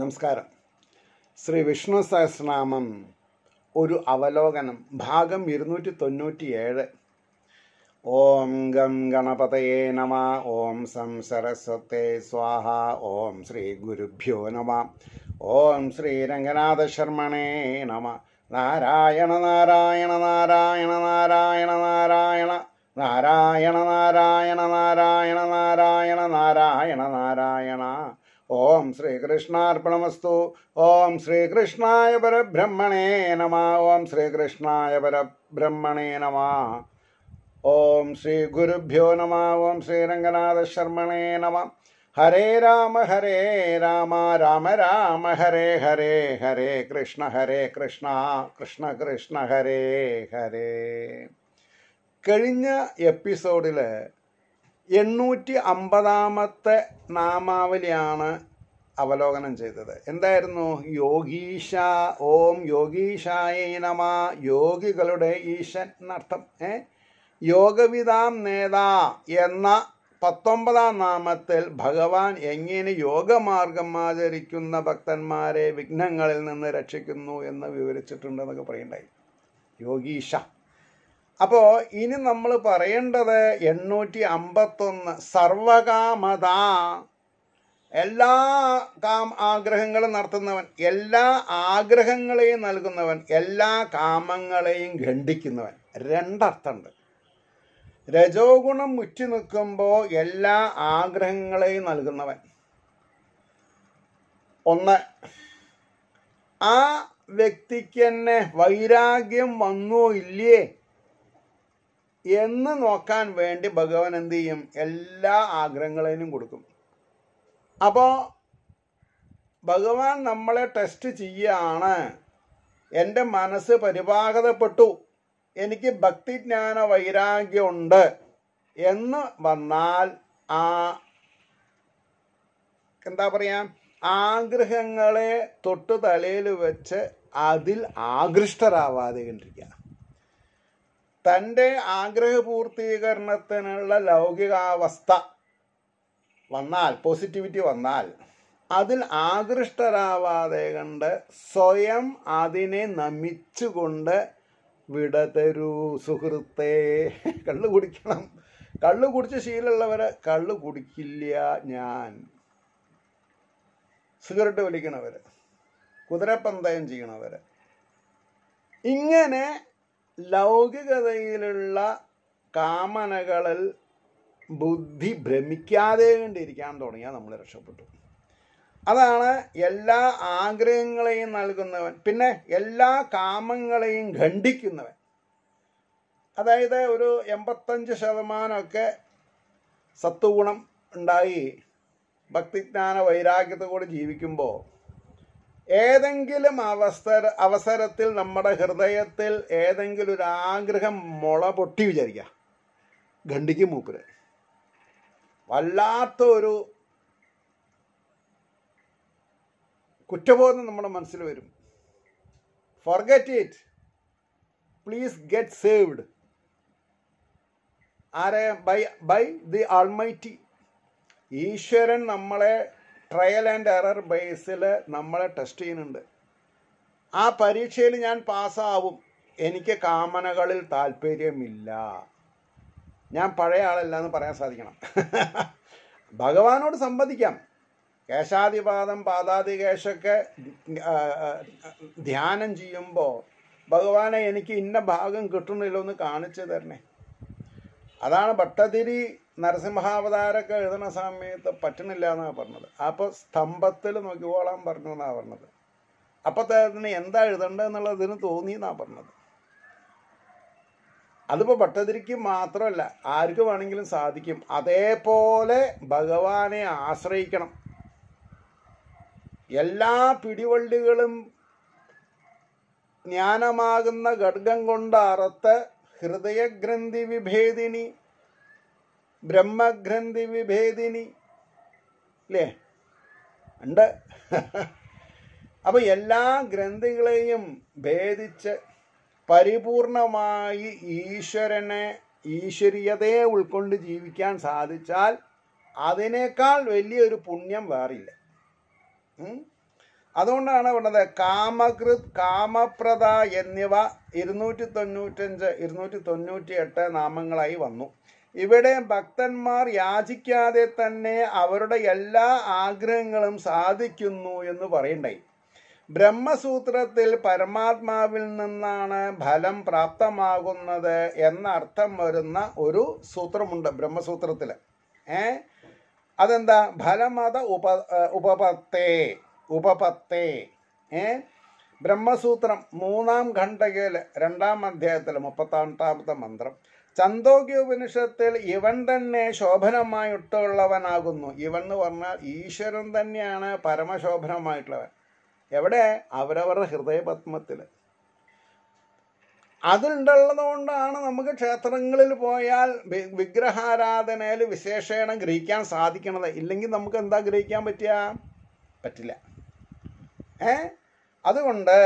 നമസ്കാരം ശ്രീ വിഷ്ണു സഹസ്രനാമം ഒരു അവലോകനം ഭാഗം ഇരുന്നൂറ്റി ഏഴ് ഓം ഗം ഗണപതയേ നമ ഓം സം സരസ്വത്തേ സ്വാഹ ഓം ശ്രീ ഗുരുഭ്യോ നമ ഓം ശ്രീ രംഗനാഥ ശർമ്മണേ നമ നാരായണ നാരായണ നാരായണ നാരായണ നാരായണ നാരായണ നാരായണ നാരായണ നാരായണ നാരായണ നാരായണ നാരായണ ഓം ശ്രീകൃഷ്ണാർപ്പണമസ്തു ഓം ശ്രീകൃഷ്ണായ പരബ്രഹ്മണേ നമ ഓം ശ്രീകൃഷ്ണായ പരബ്രഹ്മണേ നമ ഓം ശ്രീ ഗുരുഭ്യോ നമ ഓം ശ്രീരംഗനാഥ ശർമ്മണേ നമ ഹരേ രാമ ഹരേ രാമ രാമ രാമ ഹരേ ഹരേ ഹരേ കൃഷ്ണ ഹരേ കൃഷ്ണ കൃഷ്ണ കൃഷ്ണ ഹരേ ഹരേ കഴിഞ്ഞ എപ്പിസോഡിൽ എണ്ണൂറ്റി അമ്പതാമത്തെ നാമാവലിയാണ് അവലോകനം ചെയ്തത് എന്തായിരുന്നു യോഗീഷ ഓം യോഗീഷായനമ യോഗികളുടെ ഈശൻ എന്നർത്ഥം ഏ യോഗവിതാം നേതാ എന്ന പത്തൊമ്പതാം നാമത്തിൽ ഭഗവാൻ എങ്ങനെ യോഗമാർഗം ആചരിക്കുന്ന ഭക്തന്മാരെ വിഘ്നങ്ങളിൽ നിന്ന് രക്ഷിക്കുന്നു എന്ന് വിവരിച്ചിട്ടുണ്ടെന്നൊക്കെ പറയണ്ടായി യോഗീഷ അപ്പോൾ ഇനി നമ്മൾ പറയേണ്ടത് എണ്ണൂറ്റി അമ്പത്തൊന്ന് സർവകാമത എല്ലാ കാം ആഗ്രഹങ്ങളും നടത്തുന്നവൻ എല്ലാ ആഗ്രഹങ്ങളെയും നൽകുന്നവൻ എല്ലാ കാമങ്ങളെയും ഖണ്ഡിക്കുന്നവൻ രണ്ടർത്ഥമുണ്ട് രജോ ഗുണം മുറ്റി നിൽക്കുമ്പോൾ എല്ലാ ആഗ്രഹങ്ങളെയും നൽകുന്നവൻ ഒന്ന് ആ വ്യക്തിക്ക് തന്നെ വൈരാഗ്യം വന്നോ ഇല്ലേ എന്ന് നോക്കാൻ വേണ്ടി ഭഗവാൻ എന്ത് ചെയ്യും എല്ലാ ആഗ്രഹങ്ങളേനും കൊടുക്കും അപ്പോൾ ഭഗവാൻ നമ്മളെ ടെസ്റ്റ് ചെയ്യാണ് എൻ്റെ മനസ്സ് പരിപാകതപ്പെട്ടു എനിക്ക് ഭക്തിജ്ഞാന വൈരാഗ്യമുണ്ട് എന്ന് വന്നാൽ ആ എന്താ പറയാ ആഗ്രഹങ്ങളെ തൊട്ടു തലയിൽ വെച്ച് അതിൽ ആകൃഷ്ടരാവാതെ കണ്ടിരിക്കുക തൻ്റെ ആഗ്രഹപൂർത്തീകരണത്തിനുള്ള ലൗകികാവസ്ഥ വന്നാൽ പോസിറ്റിവിറ്റി വന്നാൽ അതിൽ ആകൃഷ്ടരാവാതെ കണ്ട് സ്വയം അതിനെ നമിച്ചുകൊണ്ട് വിടതരൂ സുഹൃത്തെ കള്ളു കുടിക്കണം കള്ളു കുടിച്ച് ശീലമുള്ളവർ കള്ളു കുടിക്കില്ല ഞാൻ സിഗരറ്റ് വലിക്കണവർ കുതിരപ്പന്തയം ചെയ്യണവർ ഇങ്ങനെ ലൗകികതയിലുള്ള കാമനകളിൽ ബുദ്ധി ഭ്രമിക്കാതെ കണ്ടിരിക്കാൻ തുടങ്ങിയാൽ നമ്മൾ രക്ഷപ്പെട്ടു അതാണ് എല്ലാ ആഗ്രഹങ്ങളെയും നൽകുന്നവൻ പിന്നെ എല്ലാ കാമങ്ങളെയും ഖണ്ഡിക്കുന്നവൻ അതായത് ഒരു എൺപത്തഞ്ച് ശതമാനമൊക്കെ സത്വഗുണം ഉണ്ടായി ഭക്തിജ്ഞാന വൈരാഗ്യത്തോടെ ജീവിക്കുമ്പോൾ ഏതെങ്കിലും അവസര അവസരത്തിൽ നമ്മുടെ ഹൃദയത്തിൽ ഏതെങ്കിലും ഒരു ആഗ്രഹം മുള പൊട്ടി വിചാരിക്കുക ഖണ്ഡിക്ക് മൂപ്പര് വല്ലാത്ത ഒരു കുറ്റബോധം നമ്മുടെ മനസ്സിൽ വരും forget it please get saved ആരെ ബൈ ബൈ ദി ആൾമൈറ്റി ഈശ്വരൻ നമ്മളെ ട്രയൽ ആൻഡ് എറർ ബേസിൽ നമ്മളെ ടെസ്റ്റ് ചെയ്യുന്നുണ്ട് ആ പരീക്ഷയിൽ ഞാൻ പാസ്സാവും എനിക്ക് കാമനകളിൽ താല്പര്യമില്ല ഞാൻ പഴയ ആളല്ല എന്ന് പറയാൻ സാധിക്കണം ഭഗവാനോട് സംവദിക്കാം കേശാതിപാദം പാദാതികേശൊക്കെ ധ്യാനം ചെയ്യുമ്പോൾ ഭഗവാനെ എനിക്ക് ഇന്ന ഭാഗം കിട്ടുന്നില്ല എന്ന് കാണിച്ചു തരണേ അതാണ് ഭട്ടതിരി നരസിംഹാവതാരൊക്കെ എഴുതുന്ന സമയത്ത് പറ്റണില്ല എന്നാണ് പറഞ്ഞത് അപ്പോൾ സ്തംഭത്തിൽ നോക്കിക്കോളാൻ പറഞ്ഞു എന്നാണ് പറഞ്ഞത് അപ്പോൾ അദ്ദേഹത്തിന് എന്താ എഴുതേണ്ടതെന്നുള്ളതിന് തോന്നി എന്നാ പറഞ്ഞത് അതിപ്പോൾ ഭട്ടതിരിക്ക് മാത്രമല്ല ആർക്ക് വേണമെങ്കിലും സാധിക്കും അതേപോലെ ഭഗവാനെ ആശ്രയിക്കണം എല്ലാ പിടിവള്ളികളും ജ്ഞാനമാകുന്ന ഘടകം കൊണ്ട് അറത്ത് ഹൃദയഗ്രന്ഥി വിഭേദിനി ബ്രഹ്മഗ്രന്ഥി വിഭേദിനി അല്ലേ ഉണ്ട് അപ്പോൾ എല്ലാ ഗ്രന്ഥികളെയും ഭേദിച്ച് പരിപൂർണമായി ഈശ്വരനെ ഈശ്വരീയതയെ ഉൾക്കൊണ്ട് ജീവിക്കാൻ സാധിച്ചാൽ അതിനേക്കാൾ വലിയൊരു പുണ്യം വേറില്ല അതുകൊണ്ടാണ് പറഞ്ഞത് കാമകൃത് കാമപ്രദ എന്നിവ ഇരുന്നൂറ്റി തൊണ്ണൂറ്റഞ്ച് ഇരുന്നൂറ്റി തൊണ്ണൂറ്റി എട്ട് നാമങ്ങളായി വന്നു ഇവിടെ ഭക്തന്മാർ യാചിക്കാതെ തന്നെ അവരുടെ എല്ലാ ആഗ്രഹങ്ങളും സാധിക്കുന്നു എന്ന് പറയണ്ടായി ബ്രഹ്മസൂത്രത്തിൽ പരമാത്മാവിൽ നിന്നാണ് ഫലം പ്രാപ്തമാകുന്നത് എന്ന അർത്ഥം വരുന്ന ഒരു സൂത്രമുണ്ട് ബ്രഹ്മസൂത്രത്തിൽ ഏ അതെന്താ ഫലമത ഉപ ഉപപത്തേ ഉപപത്തേ ഏ ബ്രഹ്മസൂത്രം മൂന്നാം ഖണ്ഡകയിൽ രണ്ടാം അധ്യായത്തിൽ മുപ്പത്താമത്താമത്തെ മന്ത്രം ചന്തോഗ്യോപനിഷത്തിൽ ഇവൻ തന്നെ ശോഭനമായിട്ടുള്ളവനാകുന്നു ഇവൻ എന്ന് പറഞ്ഞാൽ ഈശ്വരൻ തന്നെയാണ് പരമശോഭനമായിട്ടുള്ളവൻ എവിടെ അവരവരുടെ ഹൃദയപത്മത്തിൽ അതുണ്ടുള്ളതുകൊണ്ടാണ് നമുക്ക് ക്ഷേത്രങ്ങളിൽ പോയാൽ വിഗ്രഹാരാധനയിൽ വിശേഷണം ഗ്രഹിക്കാൻ സാധിക്കണത് ഇല്ലെങ്കിൽ നമുക്ക് എന്താ ഗ്രഹിക്കാൻ പറ്റിയ പറ്റില്ല ഏ അതുകൊണ്ട്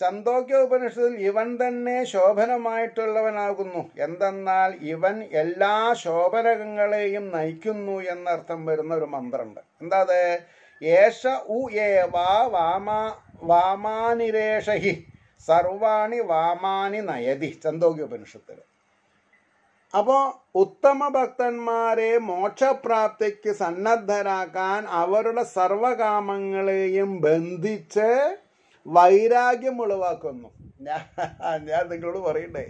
ചന്തോക്യ ഉപനിഷത്തിൽ ഇവൻ തന്നെ ശോഭനമായിട്ടുള്ളവനാകുന്നു എന്തെന്നാൽ ഇവൻ എല്ലാ ശോഭനകങ്ങളെയും നയിക്കുന്നു എന്നർത്ഥം വരുന്ന ഒരു മന്ത്രമുണ്ട് എന്താ അത് ഏഷ ഉ വാമാ വാമാനിരേഷഹി സർവാണി വാമാനി നയതി ചന്തോക്യ ഉപനിഷത്തിൽ അപ്പോൾ ഉത്തമ ഭക്തന്മാരെ മോക്ഷപ്രാപ്തിക്ക് സന്നദ്ധരാക്കാൻ അവരുടെ സർവകാമങ്ങളെയും ബന്ധിച്ച് വൈരാഗ്യം ഉളവാക്കുന്നു ഞാൻ ഞാൻ നിങ്ങളോട് പറയണ്ടേ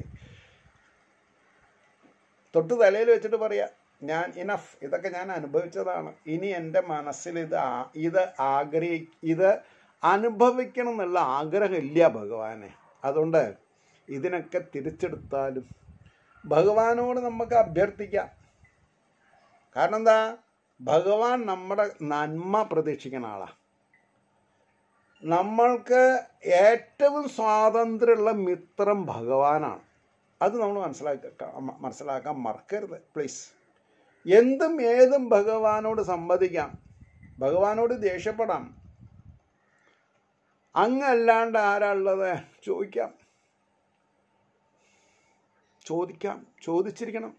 തൊട്ട് തലയിൽ വെച്ചിട്ട് പറയാ ഞാൻ ഇനഫ് ഇതൊക്കെ ഞാൻ അനുഭവിച്ചതാണ് ഇനി എൻ്റെ മനസ്സിൽ ഇത് ഇത് ആഗ്രഹി ഇത് അനുഭവിക്കണം എന്നുള്ള ആഗ്രഹമില്ല ഭഗവാനെ അതുകൊണ്ട് ഇതിനൊക്കെ തിരിച്ചെടുത്താലും ഭഗവാനോട് നമുക്ക് അഭ്യർത്ഥിക്കാം കാരണം എന്താ ഭഗവാൻ നമ്മുടെ നന്മ പ്രതീക്ഷിക്കുന്ന ആളാണ് നമ്മൾക്ക് ഏറ്റവും സ്വാതന്ത്ര്യമുള്ള മിത്രം ഭഗവാനാണ് അത് നമ്മൾ മനസ്സിലാക്ക മനസ്സിലാക്കാൻ മറക്കരുത് പ്ലീസ് എന്തും ഏതും ഭഗവാനോട് സംവദിക്കാം ഭഗവാനോട് ദേഷ്യപ്പെടാം അങ്ങല്ലാണ്ട് ആരാളുള്ളത് ചോദിക്കാം ചോദിക്കാം ചോദിച്ചിരിക്കണം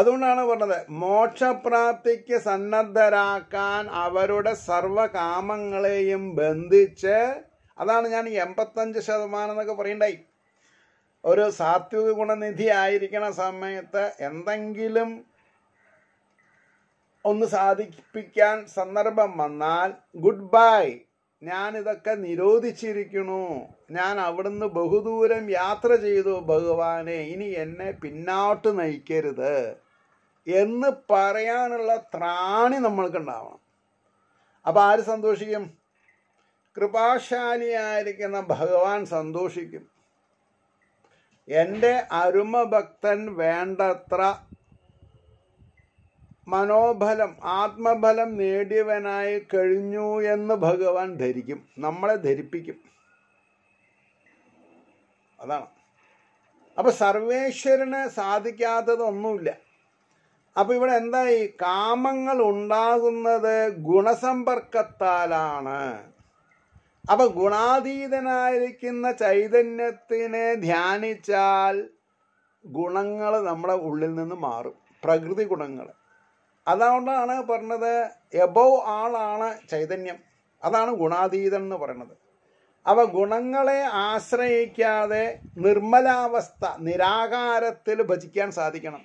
അതുകൊണ്ടാണ് പറഞ്ഞത് മോക്ഷപ്രാപ്തിക്ക് സന്നദ്ധരാക്കാൻ അവരുടെ സർവകാമങ്ങളെയും ബന്ധിച്ച് അതാണ് ഞാൻ എൺപത്തഞ്ച് ശതമാനം എന്നൊക്കെ പറയണ്ടായി ഒരു സാത്വിക ഗുണനിധി ആയിരിക്കണ സമയത്ത് എന്തെങ്കിലും ഒന്ന് സാധിപ്പിക്കാൻ സന്ദർഭം വന്നാൽ ഗുഡ് ബൈ ഞാൻ ഇതൊക്കെ നിരോധിച്ചിരിക്കുന്നു ഞാൻ അവിടുന്ന് ബഹുദൂരം യാത്ര ചെയ്തു ഭഗവാനെ ഇനി എന്നെ പിന്നോട്ട് നയിക്കരുത് എന്ന് പറയാനുള്ള ത്രാണി ഉണ്ടാവണം അപ്പം ആര് സന്തോഷിക്കും കൃപാശാലിയായിരിക്കുന്ന ഭഗവാൻ സന്തോഷിക്കും എൻ്റെ അരുമഭക്തൻ വേണ്ടത്ര മനോബലം ആത്മബലം നേടിയവനായി കഴിഞ്ഞു എന്ന് ഭഗവാൻ ധരിക്കും നമ്മളെ ധരിപ്പിക്കും അതാണ് അപ്പോൾ സർവേശ്വരന് സാധിക്കാത്തതൊന്നുമില്ല അപ്പൊ ഇവിടെ എന്തായി കാമങ്ങൾ ഉണ്ടാകുന്നത് ഗുണസമ്പർക്കത്താലാണ് അപ്പൊ ഗുണാതീതനായിരിക്കുന്ന ചൈതന്യത്തിനെ ധ്യാനിച്ചാൽ ഗുണങ്ങൾ നമ്മുടെ ഉള്ളിൽ നിന്ന് മാറും പ്രകൃതി ഗുണങ്ങൾ അതുകൊണ്ടാണ് പറഞ്ഞത് എബോ ആളാണ് ചൈതന്യം അതാണ് ഗുണാതീതൻ എന്ന് പറയുന്നത് അവ ഗുണങ്ങളെ ആശ്രയിക്കാതെ നിർമ്മലാവസ്ഥ നിരാകാരത്തിൽ ഭജിക്കാൻ സാധിക്കണം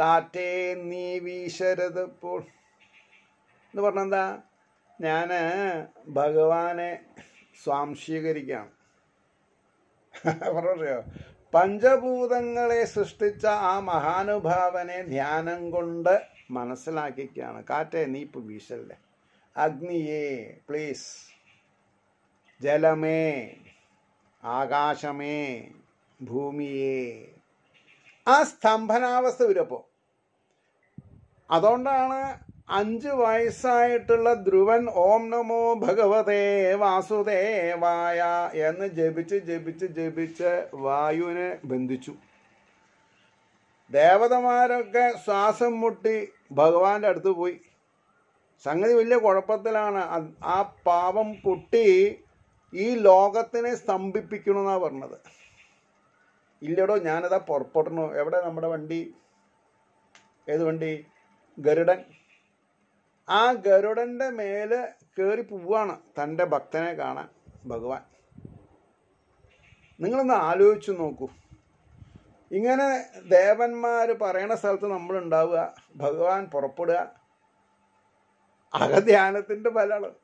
കാറ്റേ നീ പോൾ എന്ന് പറഞ്ഞെന്താ ഞാൻ ഭഗവാനെ സ്വാംശീകരിക്കാം പറഞ്ഞോ പഞ്ചഭൂതങ്ങളെ സൃഷ്ടിച്ച ആ മഹാനുഭാവനെ ധ്യാനം കൊണ്ട് മനസ്സിലാക്കിക്കാണ് കാറ്റേ നീ ഇപ്പൊ വീശല്ലേ അഗ്നിയേ പ്ലീസ് ജലമേ ആകാശമേ ഭൂമിയേ ആ സ്തംഭനാവസ്ഥ വരപ്പോൾ അതുകൊണ്ടാണ് അഞ്ച് വയസ്സായിട്ടുള്ള ധ്രുവൻ ഓം നമോ ഭഗവതേ വാസുദേവായ എന്ന് ജപിച്ച് ജപിച്ച് ജപിച്ച് വായുവിനെ ബന്ധിച്ചു ദേവതമാരൊക്കെ ശ്വാസം മുട്ടി ഭഗവാന്റെ അടുത്ത് പോയി സംഗതി വലിയ കുഴപ്പത്തിലാണ് ആ പാവം കുട്ടി ഈ ലോകത്തിനെ സ്തംഭിപ്പിക്കണമെന്നാണ് പറഞ്ഞത് ഇല്ലടോ ഞാനതാ പുറപ്പെടണോ എവിടെ നമ്മുടെ വണ്ടി ഏത് വണ്ടി ഗരുഡൻ ആ ഗരുഡൻ്റെ മേലെ കയറി പോവാണ് തൻ്റെ ഭക്തനെ കാണാൻ ഭഗവാൻ നിങ്ങളൊന്ന് ആലോചിച്ചു നോക്കൂ ഇങ്ങനെ ദേവന്മാർ പറയണ സ്ഥലത്ത് നമ്മൾ ഉണ്ടാവുക ഭഗവാൻ പുറപ്പെടുക അകധ്യാനത്തിൻ്റെ ഫലമാണ്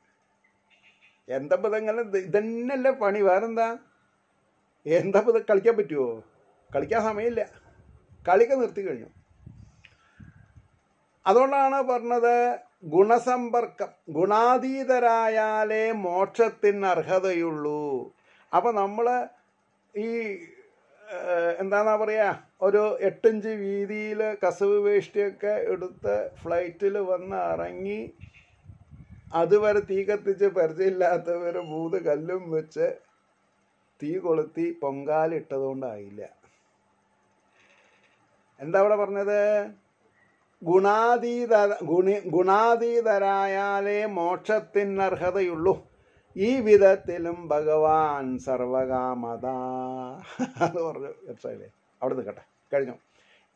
എന്താ ഇതങ്ങനെ ഇതന്നെയല്ലേ പണി വേറെന്താ എന്താ ഇത് കളിക്കാൻ പറ്റുമോ കളിക്കാൻ സമയമില്ല കളിക്ക് നിർത്തി കഴിഞ്ഞു അതുകൊണ്ടാണ് പറഞ്ഞത് ഗുണസമ്പർക്കം ഗുണാതീതരായാലേ മോക്ഷത്തിന് അർഹതയുള്ളൂ അപ്പം നമ്മൾ ഈ എന്താണെന്നാ പറയുക ഒരു എട്ടഞ്ച് വീതിയിൽ കസവ് വേഷ്ടിയൊക്കെ എടുത്ത് ഫ്ലൈറ്റിൽ വന്ന് ഇറങ്ങി അതുവരെ തീ കത്തിച്ച് പരിചയമില്ലാത്തവർ മൂത് കല്ലും വെച്ച് തീ കൊളുത്തി പൊങ്കാലിട്ടതുകൊണ്ടായില്ല എന്താ അവിടെ പറഞ്ഞത് ഗുണാതീത ഗുണി ഗുണാതീതരായാലേ മോക്ഷത്തിനർഹതയുള്ളൂ ഈ വിധത്തിലും ഭഗവാൻ സർവകാമത അത് പറഞ്ഞു എത്രയില്ലേ അവിടെ നിൽക്കട്ടെ കഴിഞ്ഞു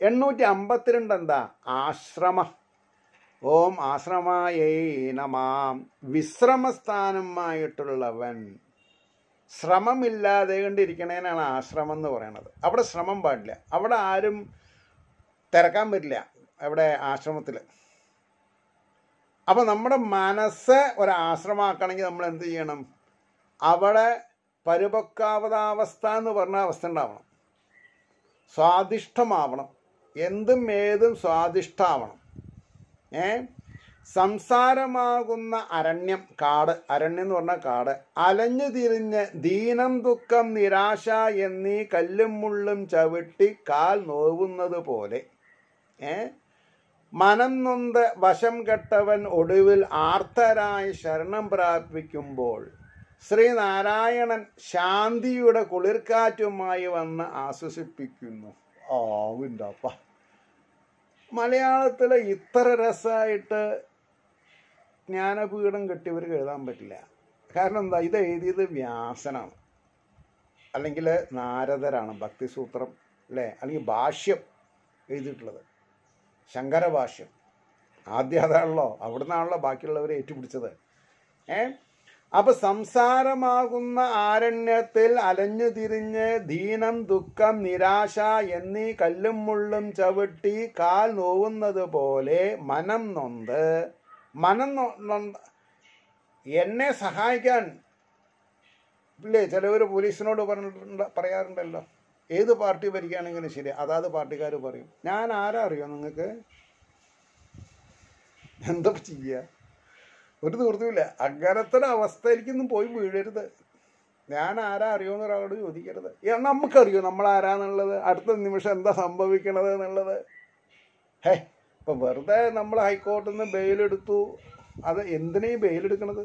എണ്ണൂറ്റി അമ്പത്തിരണ്ട് എന്താ ആശ്രമ ഓം ആശ്രമായേ വിശ്രമസ്ഥാനമായിട്ടുള്ളവൻ ശ്രമമില്ലാതെ കണ്ടിരിക്കണേനാണ് ആശ്രമം എന്ന് പറയണത് അവിടെ ശ്രമം പാടില്ല അവിടെ ആരും തിരക്കാൻ പറ്റില്ല അവിടെ ആശ്രമത്തിൽ അപ്പോൾ നമ്മുടെ മനസ്സ് ഒരാശ്രമമാക്കണമെങ്കിൽ നമ്മൾ എന്ത് ചെയ്യണം അവിടെ പരിപക്വാവതാവസ്ഥ എന്ന് പറഞ്ഞ അവസ്ഥ ഉണ്ടാവണം സ്വാദിഷ്ടമാവണം എന്തും ഏതും സ്വാദിഷ്ടമാവണം ഏ സംസാരമാകുന്ന അരണ്യം കാട് അരണ്യം എന്ന് പറഞ്ഞ കാട് അലഞ്ഞു തിരിഞ്ഞ് ദീനം ദുഃഖം നിരാശ എന്നീ കല്ലും മുള്ളും ചവിട്ടി കാൽ നോവുന്നത് പോലെ മനം നൊന്ത് വശം കെട്ടവൻ ഒടുവിൽ ആർത്തരായി ശരണം പ്രാപിക്കുമ്പോൾ ശ്രീനാരായണൻ ശാന്തിയുടെ കുളിർക്കാറ്റുമായി വന്ന് ആശ്വസിപ്പിക്കുന്നു ആവിൻ്റെപ്പ മലയാളത്തിലെ ഇത്ര രസമായിട്ട് ജ്ഞാനപീഠം ഇവർക്ക് എഴുതാൻ പറ്റില്ല കാരണം എന്താ ഇത് എഴുതിയത് വ്യാസനാണ് അല്ലെങ്കിൽ നാരദരാണ് ഭക്തിസൂത്രം അല്ലേ അല്ലെങ്കിൽ ഭാഷ്യം എഴുതിയിട്ടുള്ളത് ശങ്കരഭാഷ്യം ആദ്യം അതാണല്ലോ അവിടുന്നാണല്ലോ ബാക്കിയുള്ളവരെ ഏറ്റുപിടിച്ചത് ഏ അപ്പൊ സംസാരമാകുന്ന ആരണ്യത്തിൽ അലഞ്ഞു തിരിഞ്ഞ് ദീനം ദുഃഖം നിരാശ എന്നീ കല്ലും മുള്ളും ചവിട്ടി കാൽ നോവുന്നത് പോലെ മനം നൊന്ത് മനം നൊന്ത് എന്നെ സഹായിക്കാൻ ഇല്ലേ ചിലവർ പോലീസിനോട് പറഞ്ഞിട്ടുണ്ട് പറയാറുണ്ടല്ലോ ഏത് പാർട്ടി ഭരിക്കുകയാണെങ്കിലും ശരി അതാത് പാർട്ടിക്കാർ പറയും ഞാൻ ആരാ അറിയോ നിങ്ങൾക്ക് എന്താ ചെയ്യുക ഒരു നിവൃത്തിയില്ല അങ്ങനത്തെ ഒരു അവസ്ഥയിലേക്കൊന്നും പോയി വീഴരുത് ഞാൻ ആരാ എന്ന് ഒരാളോട് ചോദിക്കരുത് നമുക്കറിയോ നമ്മൾ ആരാന്നുള്ളത് അടുത്ത നിമിഷം എന്താ സംഭവിക്കണത് എന്നുള്ളത് ഹേ ഇപ്പം വെറുതെ നമ്മൾ ഹൈക്കോർട്ടിൽ നിന്ന് ബെയിലെടുത്തു അത് എന്തിനേയും ബെയിലെടുക്കണത്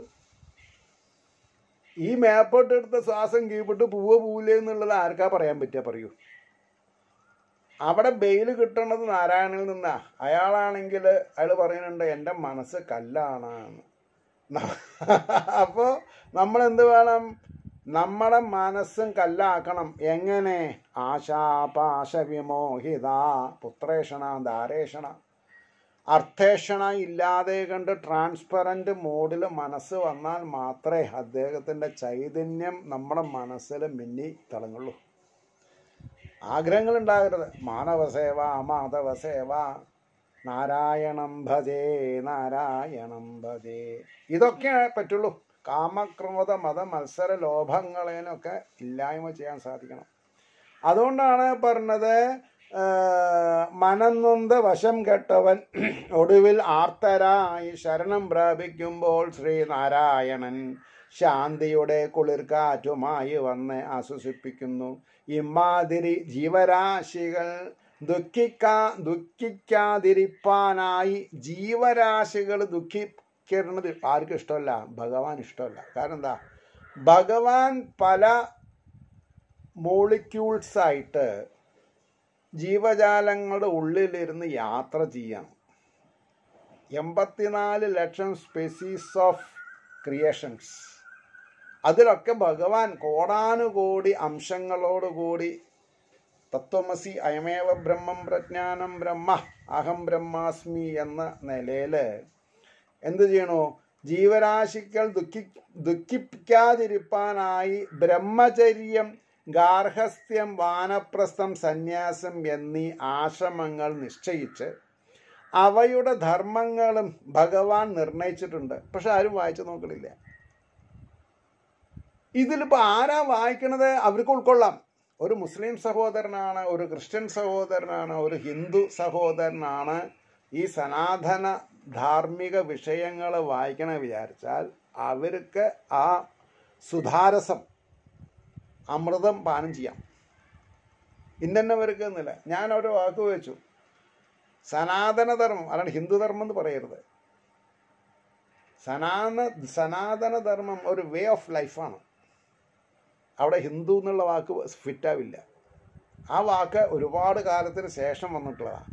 ഈ മേപ്പോട്ട് എടുത്ത ശ്വാസം കീഴ്പ്പെട്ട് പൂവ് പൂവില്ലേ എന്നുള്ളത് ആർക്കാ പറയാൻ പറ്റുക പറയൂ അവിടെ ബെയില് കിട്ടണത് നാരായണനിൽ നിന്നാ അയാളാണെങ്കിൽ അയാൾ പറയുന്നുണ്ട് എൻ്റെ മനസ്സ് കല്ലാണ് അപ്പോൾ നമ്മൾ എന്ത് വേണം നമ്മുടെ മനസ്സും കല്ലാക്കണം എങ്ങനെ ആശാപാശ വിമോഹിത പുത്രേഷണ ധാരേഷണ അർത്ഥേഷണ ഇല്ലാതെ കണ്ട് ട്രാൻസ്പെറൻറ്റ് മോഡിൽ മനസ്സ് വന്നാൽ മാത്രമേ അദ്ദേഹത്തിൻ്റെ ചൈതന്യം നമ്മുടെ മനസ്സിൽ മിന്നി തിളങ്ങുള്ളൂ ആഗ്രഹങ്ങൾ ഉണ്ടാകരുത് മാനവസേവ മാധവസേവ നാരായണം ഭജേ നാരായണം ഭജേ ഇതൊക്കെ പറ്റുള്ളൂ കാമക്രോധ മത മത്സര ലോഭങ്ങളേനൊക്കെ ഇല്ലായ്മ ചെയ്യാൻ സാധിക്കണം അതുകൊണ്ടാണ് പറഞ്ഞത് മനന്നൊന്ത് വശം കെട്ടവൻ ഒടുവിൽ ആർത്തരായി ശരണം പ്രാപിക്കുമ്പോൾ ശ്രീനാരായണൻ ശാന്തിയുടെ കുളിർക്കാറ്റുമായി വന്ന് ആശ്വസിപ്പിക്കുന്നു ഇമാതിരി ജീവരാശികൾ ദുഃഖിക്കാ ദുഃഖിക്കാതിരിപ്പാനായി ജീവരാശികൾ ദുഃഖിക്കുന്നത് ആർക്കും ഇഷ്ടമല്ല ഭഗവാൻ ഇഷ്ടമല്ല കാരണം എന്താ ഭഗവാൻ പല മോളിക്യൂൾസായിട്ട് ജീവജാലങ്ങളുടെ ഉള്ളിലിരുന്ന് യാത്ര ചെയ്യണം എൺപത്തിനാല് ലക്ഷം സ്പെസീസ് ഓഫ് ക്രിയേഷൻസ് അതിലൊക്കെ ഭഗവാൻ കോടാനുകോടി അംശങ്ങളോടുകൂടി തത്വമസി അയമേവ ബ്രഹ്മം പ്രജ്ഞാനം ബ്രഹ്മ അഹം ബ്രഹ്മാസ്മി എന്ന നിലയിൽ എന്തു ചെയ്യണോ ജീവരാശികൾ ദുഃഖി ദുഃഖിപ്പിക്കാതിരിപ്പാനായി ബ്രഹ്മചര്യം ഗാർഹസ്ഥ്യം വാനപ്രസ്ഥം സന്യാസം എന്നീ ആശ്രമങ്ങൾ നിശ്ചയിച്ച് അവയുടെ ധർമ്മങ്ങളും ഭഗവാൻ നിർണയിച്ചിട്ടുണ്ട് പക്ഷെ ആരും വായിച്ചു നോക്കണില്ല ഇതിലിപ്പോൾ ആരാ വായിക്കണത് അവർക്ക് ഉൾക്കൊള്ളാം ഒരു മുസ്ലിം സഹോദരനാണ് ഒരു ക്രിസ്ത്യൻ സഹോദരനാണ് ഒരു ഹിന്ദു സഹോദരനാണ് ഈ സനാതന ധാർമ്മിക വിഷയങ്ങൾ വായിക്കണമെന്ന് വിചാരിച്ചാൽ അവർക്ക് ആ സുധാരസം അമൃതം പാനം ചെയ്യാം ഇന്നവർക്ക് എന്നില്ല ഞാൻ അവരെ വാക്ക് വെച്ചു സനാതനധർമ്മം അതാണ് ഹിന്ദുധർമ്മം എന്ന് പറയരുത് സനാന സനാതനധർമ്മം ഒരു വേ ഓഫ് ലൈഫാണ് അവിടെ ഹിന്ദു എന്നുള്ള വാക്ക് ഫിറ്റാവില്ല ആ വാക്ക് ഒരുപാട് കാലത്തിന് ശേഷം വന്നിട്ടുള്ളതാണ്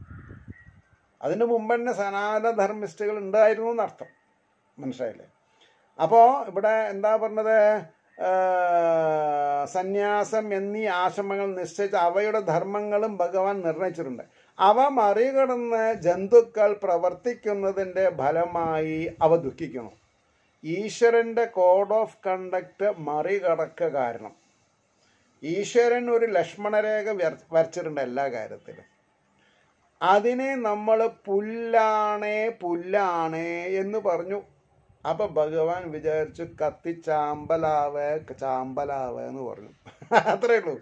അതിന് മുമ്പ് തന്നെ സനാതനധർമ്മിസ്റ്റുകൾ ഉണ്ടായിരുന്നു എന്നർത്ഥം മനസ്സിലായില്ലേ അപ്പോൾ ഇവിടെ എന്താ പറഞ്ഞത് സന്യാസം എന്നീ ആശ്രമങ്ങൾ നിശ്ചയിച്ച അവയുടെ ധർമ്മങ്ങളും ഭഗവാൻ നിർണയിച്ചിട്ടുണ്ട് അവ മറികടന്ന് ജന്തുക്കൾ പ്രവർത്തിക്കുന്നതിൻ്റെ ഫലമായി അവ ദുഃഖിക്കുന്നു ഈശ്വരൻ്റെ കോഡ് ഓഫ് കണ്ടക്ട് മറികടക്ക കാരണം ഈശ്വരൻ ഒരു ലക്ഷ്മണരേഖ വരച്ചിട്ടുണ്ട് എല്ലാ കാര്യത്തിലും അതിനെ നമ്മൾ പുല്ലാണേ പുല്ലാണേ എന്ന് പറഞ്ഞു അപ്പൊ ഭഗവാൻ വിചാരിച്ചു കത്തി ചാമ്പലാവ ചാമ്പലാവ എന്ന് പറഞ്ഞു അത്രേ ഉള്ളൂ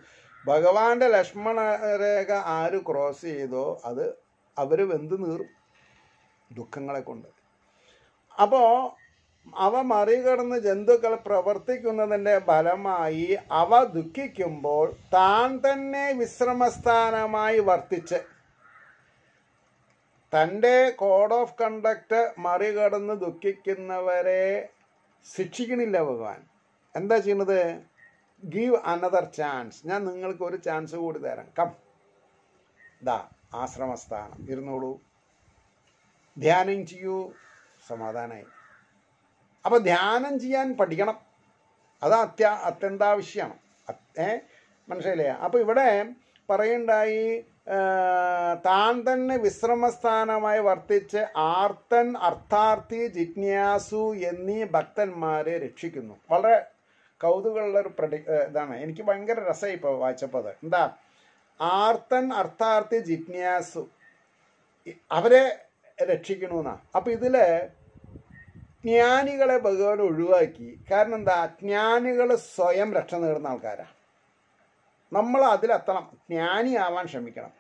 ഭഗവാന്റെ ലക്ഷ്മണരേഖ ആര് ക്രോസ് ചെയ്തോ അത് അവര് വെന്ത് നീറും ദുഃഖങ്ങളെ കൊണ്ട് അപ്പോൾ അവ മറികടന്ന് ജന്തുക്കൾ പ്രവർത്തിക്കുന്നതിൻ്റെ ഫലമായി അവ ദുഃഖിക്കുമ്പോൾ താൻ തന്നെ വിശ്രമസ്ഥാനമായി വർത്തിച്ച് തൻ്റെ കോഡ് ഓഫ് കണ്ടക്ട് മറികടന്ന് ദുഃഖിക്കുന്നവരെ ശിക്ഷിക്കണില്ല ഭഗവാൻ എന്താ ചെയ്യുന്നത് ഗീവ് അനദർ ചാൻസ് ഞാൻ നിങ്ങൾക്ക് ഒരു ചാൻസ് കൂടി തരാം കം ദാ ആശ്രമസ്ഥാനം ഇരുന്നോളൂ ധ്യാനം ചെയ്യൂ സമാധാനമായി അപ്പോൾ ധ്യാനം ചെയ്യാൻ പഠിക്കണം അത് അത്യ അത്യന്താവശ്യമാണ് ഏ മനസ്സിലായില്ലേ അപ്പോൾ ഇവിടെ പറയുണ്ടായി താൻ തന്നെ വിശ്രമസ്ഥാനമായി വർത്തിച്ച് ആർത്തൻ അർത്ഥാർത്ഥി ജിജ്ഞാസു എന്നീ ഭക്തന്മാരെ രക്ഷിക്കുന്നു വളരെ കൗതുകമുള്ള ഒരു പ്രടി ഇതാണ് എനിക്ക് ഭയങ്കര രസമായി ഇപ്പോൾ വായിച്ചപ്പോൾ അത് എന്താ ആർത്തൻ അർത്ഥാർത്ഥി ജിജ്ഞാസു അവരെ രക്ഷിക്കണമെന്നാ അപ്പം ഇതിൽ ജ്ഞാനികളെ ഭഗവാൻ ഒഴിവാക്കി കാരണം എന്താ ജ്ഞാനികൾ സ്വയം രക്ഷ നേടുന്ന ആൾക്കാരാണ് നമ്മൾ അതിലെത്തണം ജ്ഞാനിയാവാൻ ശ്രമിക്കണം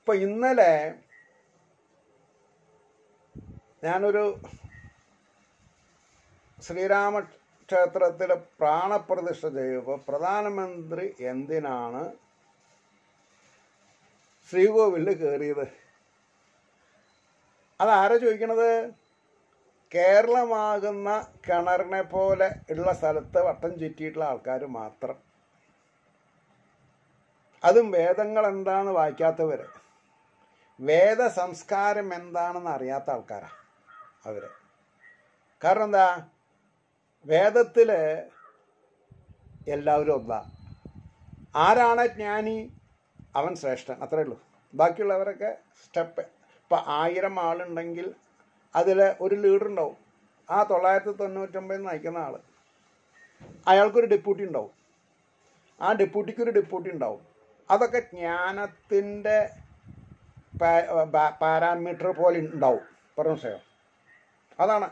ഇപ്പം ഇന്നലെ ഞാനൊരു ശ്രീരാമ ക്ഷേത്രത്തിൽ പ്രാണപ്രതിഷ്ഠ ചെയ്യുമ്പോൾ പ്രധാനമന്ത്രി എന്തിനാണ് ശ്രീകോവിലിൽ കയറിയത് അതാരാ ചോദിക്കണത് കേരളമാകുന്ന കിണറിനെ പോലെ ഉള്ള സ്ഥലത്ത് വട്ടം ചുറ്റിയിട്ടുള്ള ആൾക്കാർ മാത്രം അതും വേദങ്ങൾ എന്താണെന്ന് വായിക്കാത്തവർ വേദ സംസ്കാരം എന്താണെന്ന് അറിയാത്ത ആൾക്കാരാണ് അവർ കാരണം എന്താ വേദത്തിൽ എല്ലാവരും ഒന്നാ ആരാണ് ജ്ഞാനി അവൻ ശ്രേഷ്ഠൻ അത്രേ ഉള്ളൂ ബാക്കിയുള്ളവരൊക്കെ സ്റ്റെപ്പ് ഇപ്പം ആയിരം ആളുണ്ടെങ്കിൽ അതിൽ ഒരു ലീഡർ ഉണ്ടാവും ആ തൊള്ളായിരത്തി തൊണ്ണൂറ്റൊമ്പത് നയിക്കുന്ന ആൾ അയാൾക്കൊരു ഡെപ്യൂട്ടി ഉണ്ടാവും ആ ഡെപ്യൂട്ടിക്കൊരു ഡെപ്യൂട്ടി ഉണ്ടാവും അതൊക്കെ ജ്ഞാനത്തിൻ്റെ പാരാമീറ്റർ പോലെ ഉണ്ടാവും പറഞ്ഞു സേവ അതാണ്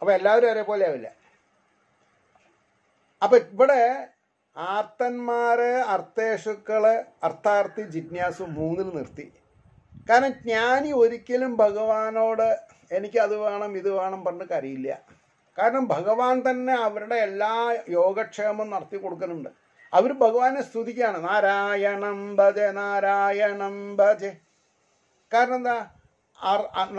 അപ്പോൾ എല്ലാവരും ഒരേപോലെ ആവില്ല അപ്പം ഇവിടെ ആർത്തന്മാരെ അർത്ഥേഷുക്കളെ അർത്ഥാർത്ഥി ജിജ്ഞാസു മൂന്നിൽ നിർത്തി കാരണം ജ്ഞാനി ഒരിക്കലും ഭഗവാനോട് എനിക്കത് വേണം ഇത് വേണം പറഞ്ഞ് കരിയില്ല കാരണം ഭഗവാൻ തന്നെ അവരുടെ എല്ലാ യോഗക്ഷേമം നടത്തി കൊടുക്കുന്നുണ്ട് അവർ ഭഗവാനെ സ്തുതിക്കുകയാണ് നാരായണം ഭജ നാരായണം ഭജ കാരണം എന്താ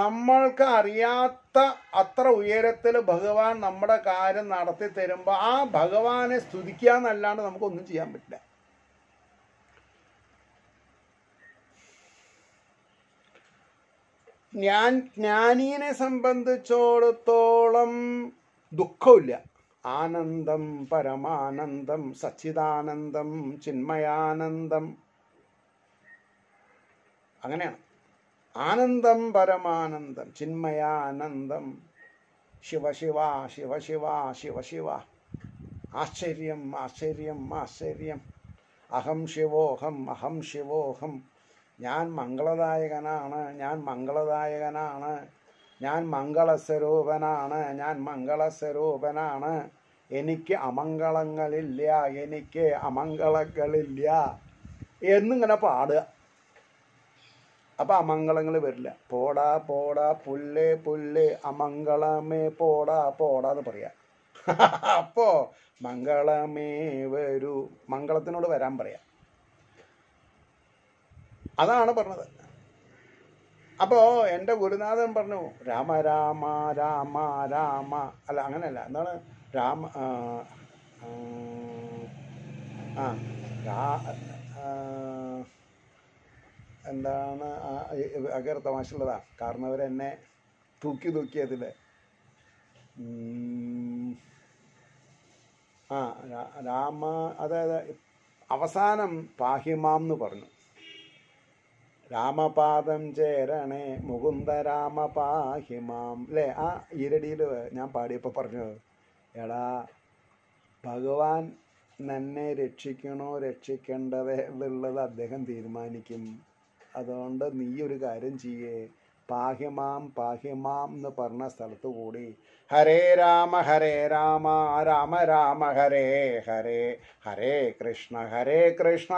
നമ്മൾക്ക് അറിയാത്ത അത്ര ഉയരത്തിൽ ഭഗവാൻ നമ്മുടെ കാര്യം നടത്തി തരുമ്പോൾ ആ ഭഗവാനെ സ്തുതിക്കുക എന്നല്ലാണ്ട് നമുക്കൊന്നും ചെയ്യാൻ പറ്റില്ല ഞാൻ ജ്ഞാനീനെ സംബന്ധിച്ചോടത്തോളം ദുഃഖമില്ല ആനന്ദം പരമാനന്ദം സച്ചിദാനന്ദം ചിന്മയാനന്ദം അങ്ങനെയാണ് ആനന്ദം പരമാനന്ദം ചിന്മയാനന്ദം ശിവശിവ ശിവശിവ ശിവശിവ ആശ്ചര്യം ആശ്ചര്യം ആശ്ചര്യം അഹം ശിവോഹം അഹം ശിവോഹം ഞാൻ മംഗളദായകനാണ് ഞാൻ മംഗളദായകനാണ് ഞാൻ മംഗളസ്വരൂപനാണ് ഞാൻ മംഗളസ്വരൂപനാണ് എനിക്ക് അമംഗളങ്ങളില്ല എനിക്ക് അമംഗളങ്ങളില്ല എന്നിങ്ങനെ പാടുക അപ്പൊ അമംഗളങ്ങൾ വരില്ല പോടാ പോടാ പുല്ലേ പുല്ല് അമംഗളമേ പോടാ പോടാ എന്ന് പറയാ അപ്പോ മംഗളമേ വരൂ മംഗളത്തിനോട് വരാൻ പറയാം അതാണ് പറഞ്ഞത് അപ്പോൾ എൻ്റെ ഗുരുനാഥൻ പറഞ്ഞു രാമ രാമ രാമ രാമ അല്ല അങ്ങനെയല്ല എന്താണ് രാമ ആ എന്താണ് അകേർ തമാശയുള്ളതാണ് കാരണം അവരെന്നെ തൂക്കി തൂക്കിയതിൽ ആ രാമ അതായത് അവസാനം പാഹിമാം എന്ന് പറഞ്ഞു രാമപാദം ചേരണേ മുകുന്ദ രാമപാഹിമാം അല്ലെ ആ ഈരടിയിൽ ഞാൻ പാടിയപ്പോൾ പറഞ്ഞു എടാ ഭഗവാൻ എന്നെ രക്ഷിക്കണോ രക്ഷിക്കേണ്ടത് എന്നുള്ളത് അദ്ദേഹം തീരുമാനിക്കും അതുകൊണ്ട് നീ ഒരു കാര്യം ചെയ്യേ പാഹിമാം പാഹിമാം എന്ന് പറഞ്ഞ സ്ഥലത്ത് കൂടി ഹരേ രാമ ഹരേ രാമ രാമ രാമ ഹരേ ഹരേ ഹരേ കൃഷ്ണ ഹരേ കൃഷ്ണ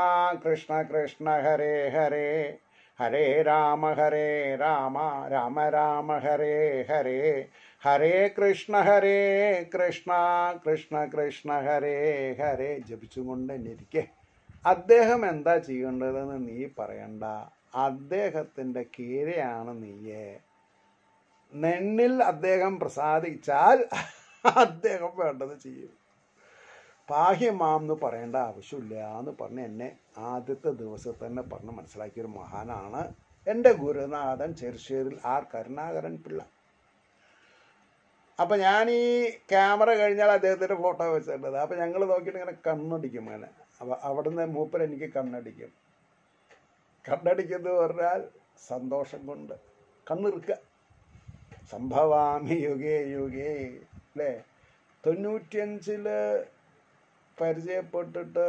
കൃഷ്ണ കൃഷ്ണ ഹരേ ഹരേ ഹരേ രാമ ഹരേ രാമ രാമ രാമ ഹരേ ഹരേ ഹരേ കൃഷ്ണ ഹരേ കൃഷ്ണ കൃഷ്ണ കൃഷ്ണ ഹരേ ഹരേ ജപിച്ചുകൊണ്ട് തന്നെ അദ്ദേഹം എന്താ ചെയ്യേണ്ടതെന്ന് നീ പറയണ്ട അദ്ദേഹത്തിൻ്റെ കീഴെയാണ് നീയെ നെണ്ണിൽ അദ്ദേഹം പ്രസാദിച്ചാൽ അദ്ദേഹം വേണ്ടത് ചെയ്യും പാഹ്യമാം എന്ന് പറയേണ്ട ആവശ്യമില്ല എന്ന് പറഞ്ഞ് എന്നെ ആദ്യത്തെ ദിവസം തന്നെ പറഞ്ഞ് മനസ്സിലാക്കിയൊരു മഹാനാണ് എൻ്റെ ഗുരുനാഥൻ ചെറുശ്ശേരിൽ ആർ കരുണാകരൻ പിള്ള അപ്പം ഞാൻ ഈ ക്യാമറ കഴിഞ്ഞാൽ അദ്ദേഹത്തിൻ്റെ ഫോട്ടോ വെച്ചിട്ടുണ്ട് അപ്പം ഞങ്ങൾ നോക്കിയിട്ട് ഇങ്ങനെ കണ്ണടിക്കും അങ്ങനെ അപ്പം അവിടുന്ന് മൂപ്പർ എനിക്ക് കണ്ണടിക്കും കണ്ണടിക്കുന്നത് പറഞ്ഞാൽ സന്തോഷം കൊണ്ട് കണ്ണിറുക്കുക സംഭവാമി യുഗേ യുഗേ അല്ലേ തൊണ്ണൂറ്റിയഞ്ചിൽ പരിചയപ്പെട്ടിട്ട്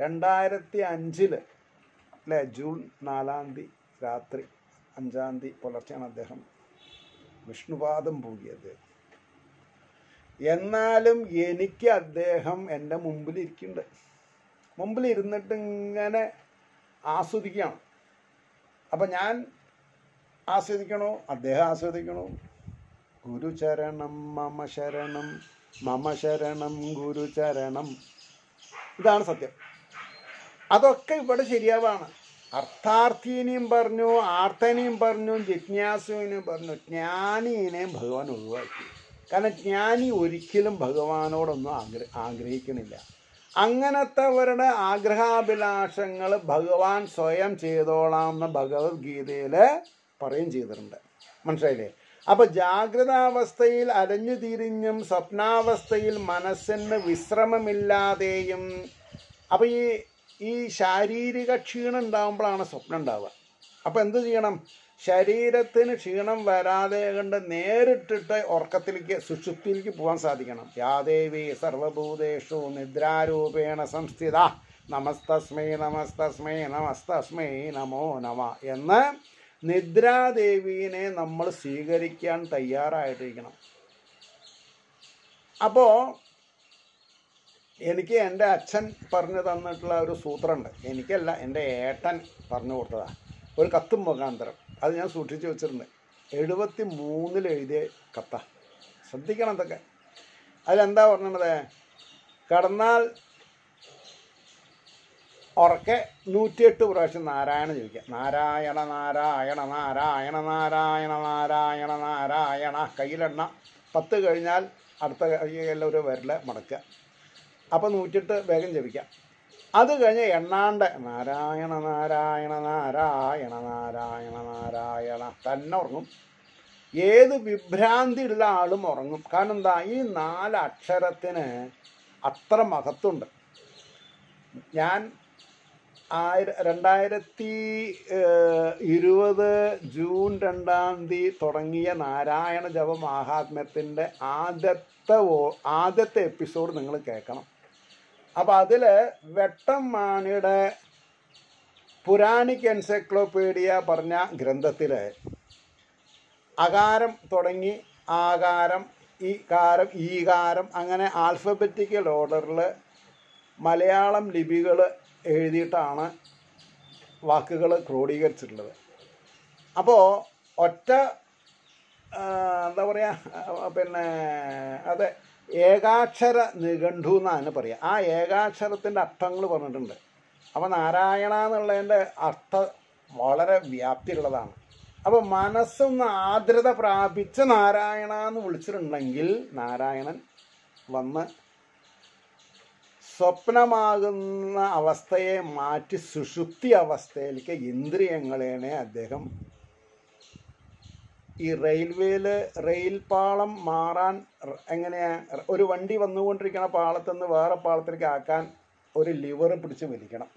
രണ്ടായിരത്തി അഞ്ചിൽ അല്ലേ ജൂൺ നാലാം തീയതി രാത്രി അഞ്ചാം തീയതി പുലർച്ചെയാണ് അദ്ദേഹം വിഷ്ണുപാദം പൂകിയത് എന്നാലും എനിക്ക് അദ്ദേഹം എൻ്റെ മുമ്പിൽ ഇരിക്കുന്നുണ്ട് മുമ്പിൽ ഇരുന്നിട്ട് ഇങ്ങനെ ആസ്വദിക്കണം അപ്പം ഞാൻ ആസ്വദിക്കണോ അദ്ദേഹം ആസ്വദിക്കണോ ഗുരുചരണം മമ ശരണം മമ ശരണം ഗുരുചരണം ഇതാണ് സത്യം അതൊക്കെ ഇവിടെ ശരിയാവാണ് അർത്ഥാർത്ഥീനെയും പറഞ്ഞു ആർത്തനെയും പറഞ്ഞു ജിജ്ഞാസുവിനെയും പറഞ്ഞു ജ്ഞാനീനെയും ഭഗവാൻ ഒഴിവാക്കി കാരണം ജ്ഞാനി ഒരിക്കലും ഭഗവാനോടൊന്നും ആഗ്ര ആഗ്രഹിക്കണില്ല അങ്ങനത്തെവരുടെ ആഗ്രഹാഭിലാഷങ്ങൾ ഭഗവാൻ സ്വയം ചെയ്തോളാമെന്ന് ഭഗവത്ഗീതയിൽ പറയും ചെയ്തിട്ടുണ്ട് മനസ്സിലായില്ലേ അപ്പോൾ ജാഗ്രതാവസ്ഥയിൽ അലഞ്ഞു തിരിഞ്ഞും സ്വപ്നാവസ്ഥയിൽ മനസ്സിന് വിശ്രമമില്ലാതെയും അപ്പോൾ ഈ ഈ ശാരീരിക ക്ഷീണം ഉണ്ടാകുമ്പോഴാണ് സ്വപ്നം ഉണ്ടാവുക അപ്പോൾ എന്ത് ചെയ്യണം ശരീരത്തിന് ക്ഷീണം വരാതെ കണ്ട് നേരിട്ടിട്ട് ഉറക്കത്തിലേക്ക് സുഷുപ്തിയിലേക്ക് പോകാൻ സാധിക്കണം യാദേവി സർവഭൂതേഷു നിദ്രാരൂപേണ സംസ്ഥിത നമസ്തസ്മൈ നമസ്തസ്മൈ നമസ്തസ്മൈ നമോ നമ എന്ന് നിദ്രാദേവീനെ നമ്മൾ സ്വീകരിക്കാൻ തയ്യാറായിട്ടിരിക്കണം അപ്പോൾ എനിക്ക് എൻ്റെ അച്ഛൻ പറഞ്ഞു തന്നിട്ടുള്ള ഒരു സൂത്രമുണ്ട് എനിക്കല്ല എൻ്റെ ഏട്ടൻ പറഞ്ഞു കൊടുത്തതാണ് ഒരു കത്തും മുഖാന്തരം അത് ഞാൻ സൂക്ഷിച്ചു വെച്ചിട്ടുണ്ട് എഴുപത്തി മൂന്നിൽ എഴുതിയ കത്ത ശ്രദ്ധിക്കണം ഇതൊക്കെ അതിലെന്താ പറഞ്ഞത് കടന്നാൽ ഉറക്കെ നൂറ്റിയെട്ട് പ്രാവശ്യം നാരായണ ചോദിക്കുക നാരായണ നാരായണ നാരായണ നാരായണ നാരായണ നാരായണ കയ്യിലെണ്ണ പത്ത് കഴിഞ്ഞാൽ അടുത്ത കയ്യിലെല്ലാം ഒരു വിരൽ മടക്കുക അപ്പോൾ നൂറ്റിട്ട് വേഗം ജപിക്കാം അത് കഴിഞ്ഞ് എണ്ണാണ്ട് നാരായണ നാരായണ നാരായണ നാരായണ നാരായണ തന്നെ ഉറങ്ങും ഏത് ഉള്ള ആളും ഉറങ്ങും കാരണം എന്താ ഈ നാല് അക്ഷരത്തിന് അത്ര മഹത്വമുണ്ട് ഞാൻ ആയിര രണ്ടായിരത്തി ഇരുപത് ജൂൺ രണ്ടാം തീയതി തുടങ്ങിയ നാരായണ ജപ മഹാത്മ്യത്തിൻ്റെ ആദ്യത്തെ ആദ്യത്തെ എപ്പിസോഡ് നിങ്ങൾ കേൾക്കണം അപ്പൊ അതില് വെട്ടം മാണിയുടെ പുരാണിക് എൻസൈക്ലോപീഡിയ പറഞ്ഞ ഗ്രന്ഥത്തിൽ അകാരം തുടങ്ങി ആകാരം ഈ കാരം ഈകാരം അങ്ങനെ ആൽഫബറ്റിക്കൽ ഓർഡറിൽ മലയാളം ലിപികൾ എഴുതിയിട്ടാണ് വാക്കുകൾ ക്രോഡീകരിച്ചിട്ടുള്ളത് അപ്പോൾ ഒറ്റ എന്താ പറയുക പിന്നെ അതെ ഏകാക്ഷര നിഘണ്ടു എന്നാണ് പറയുക ആ ഏകാക്ഷരത്തിൻ്റെ അർത്ഥങ്ങൾ പറഞ്ഞിട്ടുണ്ട് അപ്പോൾ നാരായണ എന്നുള്ളതിൻ്റെ അർത്ഥം വളരെ വ്യാപ്തിയുള്ളതാണ് അപ്പോൾ മനസ്സൊന്ന് ആർദ്രത പ്രാപിച്ച് നാരായണ എന്ന് വിളിച്ചിട്ടുണ്ടെങ്കിൽ നാരായണൻ വന്ന് സ്വപ്നമാകുന്ന അവസ്ഥയെ മാറ്റി സുഷുപ്തി അവസ്ഥയിലേക്ക് ഇന്ദ്രിയങ്ങളെ അദ്ദേഹം ഈ റെയിൽവേയിൽ റെയിൽ പാളം മാറാൻ എങ്ങനെയാ ഒരു വണ്ടി വന്നുകൊണ്ടിരിക്കുന്ന പാളത്തുനിന്ന് വേറെ പാളത്തിലേക്ക് ആക്കാൻ ഒരു ലിവർ പിടിച്ച് വലിക്കണം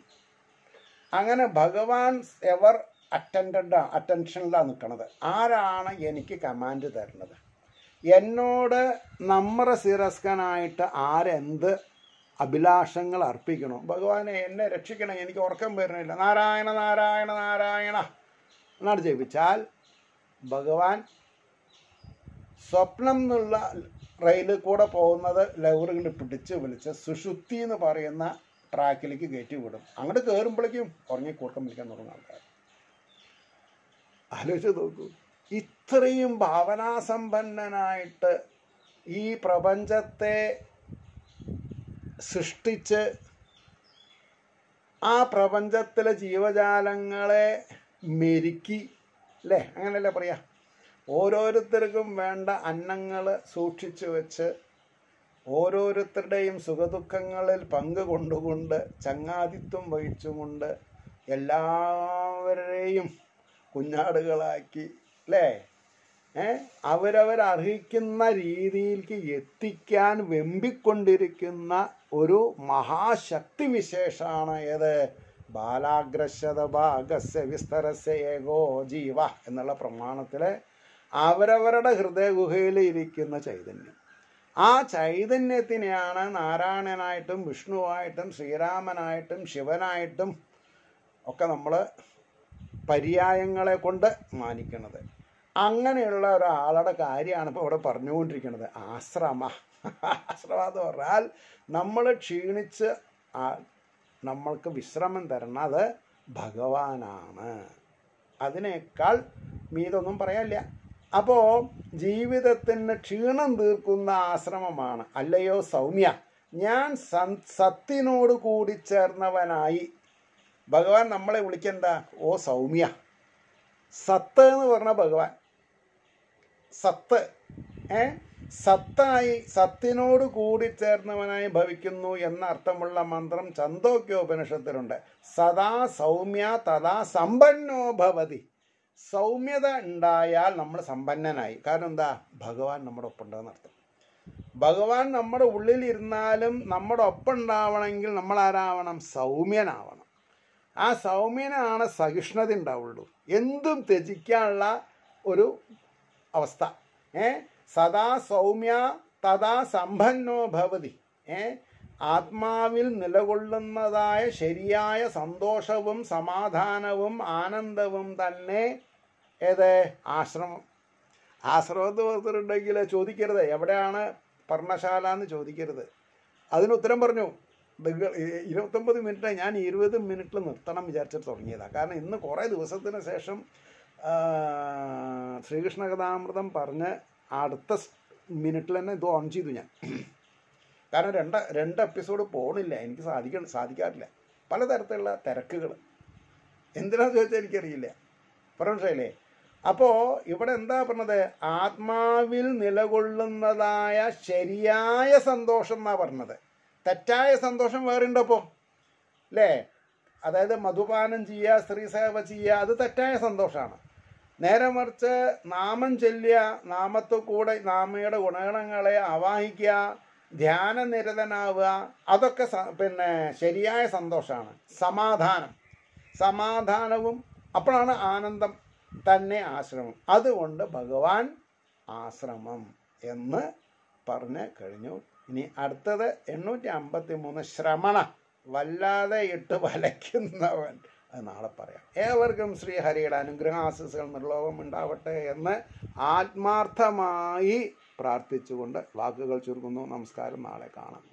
അങ്ങനെ ഭഗവാൻ എവർ അറ്റൻഡൻ്റ് അറ്റൻഷനിലാണ് നിൽക്കുന്നത് ആരാണ് എനിക്ക് കമാൻഡ് തരുന്നത് എന്നോട് നമ്മുടെ സിറസ്കനായിട്ട് ആരെന്ത് അഭിലാഷങ്ങൾ അർപ്പിക്കണം ഭഗവാനെ എന്നെ രക്ഷിക്കണം എനിക്ക് ഉറക്കം വരുന്നില്ല നാരായണ നാരായണ നാരായണ എന്നാണ് ജപിച്ചാൽ ഭഗവാൻ സ്വപ്നം എന്നുള്ള റെയിലിൽ കൂടെ പോകുന്നത് ലവറുകൾ പിടിച്ച് വിളിച്ച് സുഷുപ്തി എന്ന് പറയുന്ന ട്രാക്കിലേക്ക് കയറ്റി വിടും അങ്ങോട്ട് കയറുമ്പോഴേക്കും ഉറങ്ങി കൂട്ടം വിളിക്കാൻ തുടങ്ങും ആൾക്കാർ ആലോചിച്ച് നോക്കൂ ഇത്രയും ഭാവനാസമ്പന്നനായിട്ട് ഈ പ്രപഞ്ചത്തെ സൃഷ്ടിച്ച് ആ പ്രപഞ്ചത്തിലെ ജീവജാലങ്ങളെ മെരുക്കി അല്ലേ അങ്ങനെയല്ലേ പറയാ ഓരോരുത്തർക്കും വേണ്ട അന്നങ്ങൾ സൂക്ഷിച്ചു വെച്ച് ഓരോരുത്തരുടെയും സുഖദുഃഖങ്ങളിൽ പങ്ക് കൊണ്ടുകൊണ്ട് ചങ്ങാതിത്വം വഹിച്ചുകൊണ്ട് എല്ലാവരെയും കുഞ്ഞാടുകളാക്കി അല്ലേ അവരവരർഹിക്കുന്ന രീതിയിലേക്ക് എത്തിക്കാൻ വെമ്പിക്കൊണ്ടിരിക്കുന്ന ഒരു മഹാശക്തി വിശേഷമാണ് ഏത് ഭാഗസ്യ വിസ്തരസ്യ ഏകോ ജീവ എന്നുള്ള പ്രമാണത്തിലെ അവരവരുടെ ഹൃദയഗുഹയിൽ ഇരിക്കുന്ന ചൈതന്യം ആ ചൈതന്യത്തിനെയാണ് നാരായണനായിട്ടും വിഷ്ണുവായിട്ടും ശ്രീരാമനായിട്ടും ശിവനായിട്ടും ഒക്കെ നമ്മൾ പര്യായങ്ങളെ കൊണ്ട് മാനിക്കുന്നത് അങ്ങനെയുള്ള ഒരാളുടെ കാര്യമാണ് ഇപ്പോൾ ഇവിടെ പറഞ്ഞുകൊണ്ടിരിക്കുന്നത് ആശ്രമ ആശ്രമ എന്ന് പറഞ്ഞാൽ നമ്മൾ ക്ഷീണിച്ച് നമ്മൾക്ക് വിശ്രമം തരണത് ഭഗവാനാണ് അതിനേക്കാൾ മീതൊന്നും പറയാനില്ല അപ്പോൾ ജീവിതത്തിന് ക്ഷീണം തീർക്കുന്ന ആശ്രമമാണ് അല്ലയോ സൗമ്യ ഞാൻ സത്തിനോട് കൂടി ചേർന്നവനായി ഭഗവാൻ നമ്മളെ വിളിക്കെന്താ ഓ സൗമ്യ സത്ത് എന്ന് പറഞ്ഞ ഭഗവാൻ സത്ത് ഏ സത്തായി സത്തിനോട് കൂടി ചേർന്നവനായി ഭവിക്കുന്നു എന്ന അർത്ഥമുള്ള മന്ത്രം ചന്തോക്യോപനിഷത്തിലുണ്ട് സദാ സൗമ്യ തഥാ സമ്പന്നോ ഭവതി സൗമ്യത ഉണ്ടായാൽ നമ്മൾ സമ്പന്നനായി കാരണം എന്താ ഭഗവാൻ നമ്മുടെ ഒപ്പം അർത്ഥം ഭഗവാൻ നമ്മുടെ ഇരുന്നാലും നമ്മുടെ ഒപ്പം ഉണ്ടാവണമെങ്കിൽ നമ്മൾ ആരാവണം സൗമ്യനാവണം ആ സൗമ്യനാണ് സഹിഷ്ണുത ഉണ്ടാവുള്ളൂ എന്തും ത്യജിക്കാനുള്ള ഒരു അവസ്ഥ ഏഹ് സദാ സൗമ്യ തഥാ സമ്പന്നോ ഭവതി ഏ ആത്മാവിൽ നിലകൊള്ളുന്നതായ ശരിയായ സന്തോഷവും സമാധാനവും ആനന്ദവും തന്നെ ഏത് ആശ്രമം ആശ്രമത്വത്തിലുണ്ടെങ്കിൽ ചോദിക്കരുത് എവിടെയാണ് പർണശാല എന്ന് ചോദിക്കരുത് അതിന് ഉത്തരം പറഞ്ഞു ഇരുപത്തൊമ്പത് മിനിറ്റ് ഞാൻ ഇരുപത് മിനിറ്റിൽ നിർത്തണം വിചാരിച്ചിട്ട് തുടങ്ങിയതാണ് കാരണം ഇന്ന് കുറേ ദിവസത്തിന് ശേഷം ശ്രീകൃഷ്ണ കഥാമൃതം പറഞ്ഞ് അടുത്ത മിനിറ്റിൽ തന്നെ ഇത് ഓൺ ചെയ്തു ഞാൻ കാരണം രണ്ട് രണ്ട് എപ്പിസോഡ് പോകണില്ല എനിക്ക് സാധിക്കണം സാധിക്കാറില്ല പലതരത്തിലുള്ള തിരക്കുകൾ എന്തിനാണെന്ന് ചോദിച്ചാൽ എനിക്കറിയില്ല പറഞ്ഞേ അപ്പോൾ ഇവിടെ എന്താ പറഞ്ഞത് ആത്മാവിൽ നിലകൊള്ളുന്നതായ ശരിയായ സന്തോഷം എന്നാണ് പറഞ്ഞത് തെറ്റായ സന്തോഷം വേറെ ഉണ്ടപ്പോൾ അല്ലേ അതായത് മധുപാനം ചെയ്യുക സ്ത്രീ സേവ ചെയ്യുക അത് തെറ്റായ സന്തോഷമാണ് നേരെ മറിച്ച് നാമം ചൊല്ലുക നാമത്തു കൂടെ നാമയുടെ ഗുണഗണങ്ങളെ ആവാഹിക്കുക ധ്യാന നിരതനാവുക അതൊക്കെ പിന്നെ ശരിയായ സന്തോഷമാണ് സമാധാനം സമാധാനവും അപ്പോഴാണ് ആനന്ദം തന്നെ ആശ്രമം അതുകൊണ്ട് ഭഗവാൻ ആശ്രമം എന്ന് പറഞ്ഞ് കഴിഞ്ഞു ഇനി അടുത്തത് എണ്ണൂറ്റി അമ്പത്തി മൂന്ന് ശ്രമണ വല്ലാതെ ഇട്ട് വലയ്ക്കുന്നവൻ അത് നാളെ പറയാം ഏവർക്കും ശ്രീഹരിയുടെ അനുഗ്രഹാശിസുകൾ നിർലോകം ഉണ്ടാവട്ടെ എന്ന് ആത്മാർത്ഥമായി പ്രാർത്ഥിച്ചുകൊണ്ട് വാക്കുകൾ ചുരുക്കുന്നു നമസ്കാരം നാളെ കാണാം